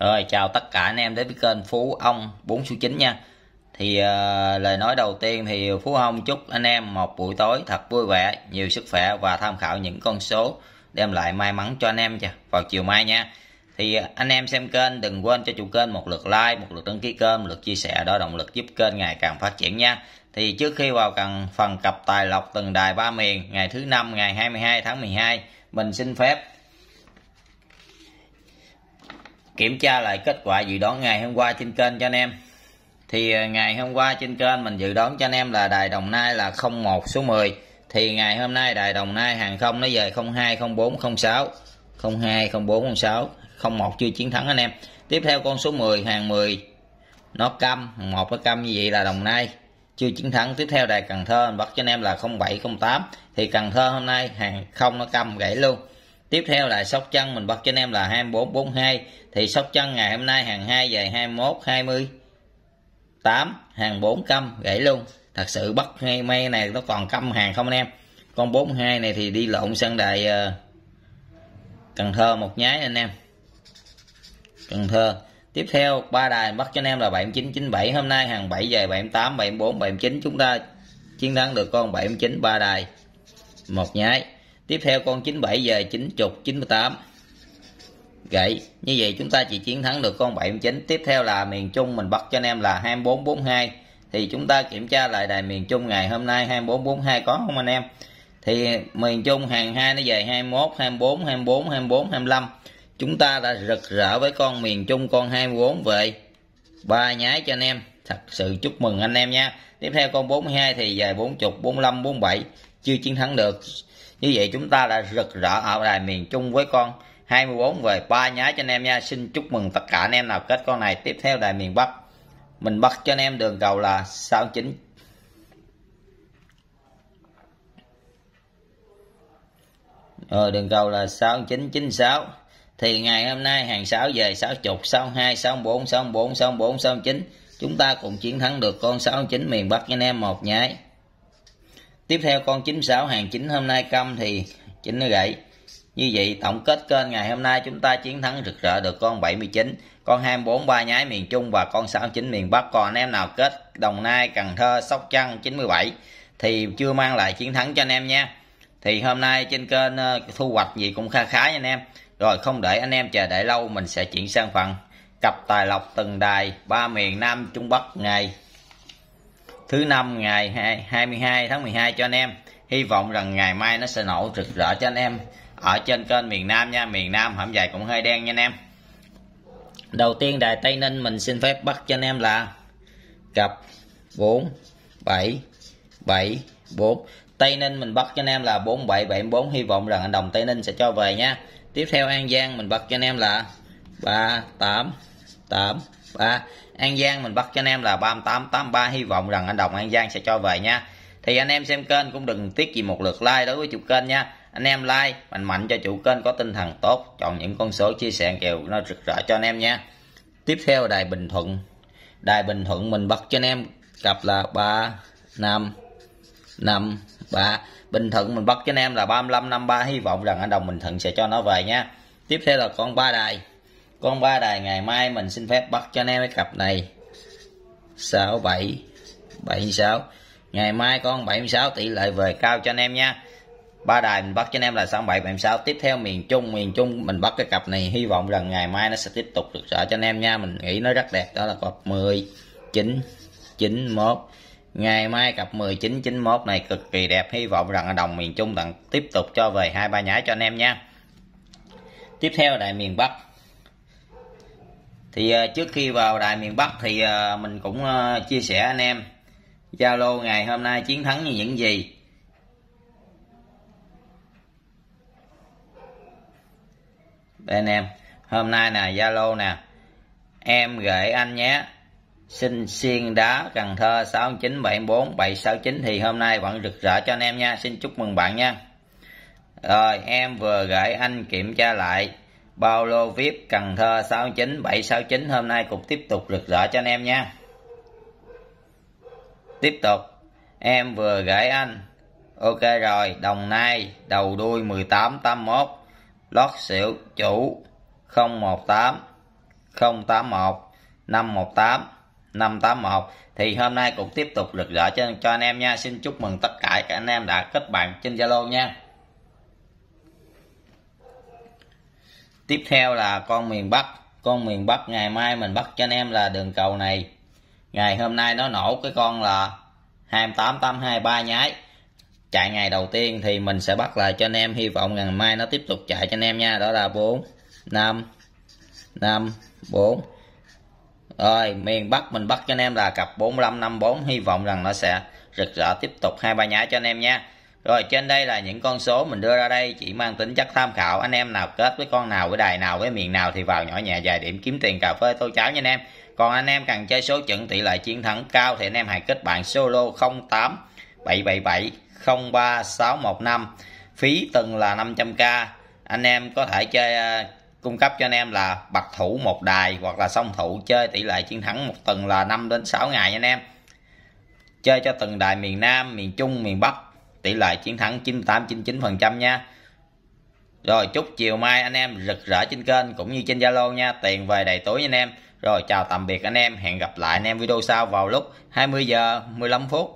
Rồi chào tất cả anh em đến với kênh Phú Ông 4 số 9 nha Thì uh, lời nói đầu tiên thì Phú Ông chúc anh em một buổi tối thật vui vẻ Nhiều sức khỏe và tham khảo những con số đem lại may mắn cho anh em chà, vào chiều mai nha Thì uh, anh em xem kênh đừng quên cho chủ kênh một lượt like, một lượt đăng ký kênh, một lượt chia sẻ Đó động lực giúp kênh ngày càng phát triển nha Thì trước khi vào cần phần cặp tài lộc từng đài ba miền ngày thứ năm ngày 22 tháng 12 Mình xin phép kiểm tra lại kết quả dự đoán ngày hôm qua trên kênh cho anh em thì ờ, ngày hôm qua trên kênh mình dự đoán cho anh em là đài Đồng Nai là 01 số 10 thì ngày hôm nay đài Đồng Nai hàng không nó về 02 04 06 02 04 06 01 chưa chiến thắng anh em tiếp theo con số 10 hàng 10 nó câm một nó câm như vậy là Đồng Nai chưa chiến thắng tiếp theo đài Cần Thơ mình bắt cho anh em là 07 08 thì Cần Thơ hôm nay hàng không nó câm gãy luôn Tiếp theo là Sóc Trăng mình bắt cho anh em là 2442 thì Sóc Trăng ngày hôm nay hàng 2 về 21 20 8 hàng 4 câm gãy luôn. Thật sự bắt ngay may này nó còn câm hàng không anh em. Con 42 này thì đi lộn sân đài ờ, Cần Thơ một nháy anh em. Cần Thơ. Tiếp theo ba đài bắt cho anh em là 7997 hôm nay hàng 7 về 78 74 79 chúng ta chiến thắng được con 79 ba đài một nháy Tiếp theo con 97 về 90, 98. Gậy, như vậy chúng ta chỉ chiến thắng được con 79. Tiếp theo là miền Trung mình bắt cho anh em là 24, 42. Thì chúng ta kiểm tra lại đài miền Trung ngày hôm nay 24, 42 có không anh em? Thì miền Trung hàng 2 nó về 21, 24, 24, 24, 25. Chúng ta đã rực rỡ với con miền Trung con 24 về ba nháy cho anh em. Thật sự chúc mừng anh em nha. Tiếp theo con 42 thì về 40, 45, 47 chưa chiến thắng được như vậy chúng ta đã rực rỡ ở đài miền trung với con 24 về ba nhá cho anh em nha xin chúc mừng tất cả anh em nào kết con này tiếp theo đài miền bắc mình bắt cho anh em đường cầu là 69 ờ, đường cầu là 6996 thì ngày hôm nay hàng 6 về 60 62 64 64 64 69 chúng ta cũng chiến thắng được con 69 miền Bắc anh em một nháy Tiếp theo con 96 hàng 9 hôm nay câm thì chính nó gãy Như vậy tổng kết kênh ngày hôm nay chúng ta chiến thắng rực rỡ được con 79, con 24 ba nhái miền Trung và con 69 miền Bắc. Còn anh em nào kết Đồng Nai, Cần Thơ, Sóc Trăng 97 thì chưa mang lại chiến thắng cho anh em nha. Thì hôm nay trên kênh ờ, thu hoạch gì cũng kha khá nha anh em. Rồi không để anh em chờ đợi lâu mình sẽ chuyển sang phần cặp tài lộc từng đài ba miền Nam Trung Bắc ngày thứ năm ngày 22 tháng 12 cho anh em hy vọng rằng ngày mai nó sẽ nổ rực rỡ cho anh em ở trên kênh miền Nam nha miền Nam hãm dài cũng hơi đen nha anh em đầu tiên đài Tây Ninh mình xin phép bắt cho anh em là cặp 4 7 7 4 Tây Ninh mình bắt cho anh em là 4774 hy vọng rằng anh đồng Tây Ninh sẽ cho về nha tiếp theo An Giang mình bắt cho anh em là 38 8 à, An Giang mình bắt cho anh em là 3883 hy vọng rằng anh Đồng An Giang sẽ cho về nha thì anh em xem kênh cũng đừng tiếc gì một lượt like đối với chủ kênh nha anh em like mạnh mạnh cho chủ kênh có tinh thần tốt chọn những con số chia sẻ kèo nó rực rỡ cho anh em nha tiếp theo đài Bình Thuận đài Bình Thuận mình bắt cho anh em cặp là 3 5 5 3 Bình Thuận mình bắt cho anh em là 35 53 hy vọng rằng anh Đồng Bình Thuận sẽ cho nó về nha tiếp theo là con ba đài con ba đài ngày mai mình xin phép bắt cho anh em cái cặp này 67 76 ngày mai con 76 tỷ lệ về cao cho anh em nha ba đài mình bắt cho anh em là 67 76 tiếp theo miền Trung miền Trung mình bắt cái cặp này hy vọng rằng ngày mai nó sẽ tiếp tục được sợ cho anh em nha mình nghĩ nó rất đẹp đó là cặp 10 9 91 Ngày mai cặp 1991 này cực kỳ đẹp, hy vọng rằng đồng miền Trung tặng tiếp tục cho về hai ba nhái cho anh em nha. Tiếp theo đại miền Bắc thì ờ, trước khi vào đài miền Bắc thì ờ, mình cũng ờ, chia sẻ anh em Zalo ngày hôm nay chiến thắng như những gì Đây anh em hôm nay nè Zalo nè em gửi anh nhé xin xiên đá Cần Thơ sáu sáu chín bảy bảy bốn chín thì hôm nay vẫn rực rỡ cho anh em nha xin chúc mừng bạn nha rồi em vừa gửi anh kiểm tra lại Bao lô VIP Cần Thơ 69769 hôm nay cục tiếp tục rực rỡ cho anh em nha. Tiếp tục, em vừa gửi anh. Ok rồi, Đồng Nai đầu đuôi 1881, lót xỉu chủ 018 081 518 581 thì hôm nay cũng tiếp tục rực rỡ cho, cho anh em nha. Xin chúc mừng tất cả các anh em đã kết bạn trên Zalo nha. tiếp theo là con miền Bắc con miền Bắc ngày mai mình bắt cho anh em là đường cầu này ngày hôm nay nó nổ cái con là 28823 nhái chạy ngày đầu tiên thì mình sẽ bắt lại cho anh em hy vọng ngày mai nó tiếp tục chạy cho anh em nha đó là 4 5 5 4 rồi miền Bắc mình bắt cho anh em là cặp 4554 hy vọng rằng nó sẽ rực rỡ tiếp tục hai ba nhái cho anh em nha rồi trên đây là những con số mình đưa ra đây chỉ mang tính chất tham khảo. Anh em nào kết với con nào, với đài nào, với miền nào thì vào nhỏ nhẹ dài điểm kiếm tiền cà phê tô cháo nha anh em. Còn anh em cần chơi số chuẩn tỷ lệ chiến thắng cao thì anh em hãy kết bạn solo 08 777 03615. Phí từng là 500k. Anh em có thể chơi à, cung cấp cho anh em là bạch thủ một đài hoặc là song thủ chơi tỷ lệ chiến thắng một tuần là 5 đến 6 ngày nha anh em. Chơi cho từng đài miền Nam, miền Trung, miền Bắc tỷ lệ chiến thắng 98-99% nha rồi chúc chiều mai anh em rực rỡ trên kênh cũng như trên Zalo nha tiền về đầy túi anh em rồi chào tạm biệt anh em hẹn gặp lại anh em video sau vào lúc 20 giờ 15 phút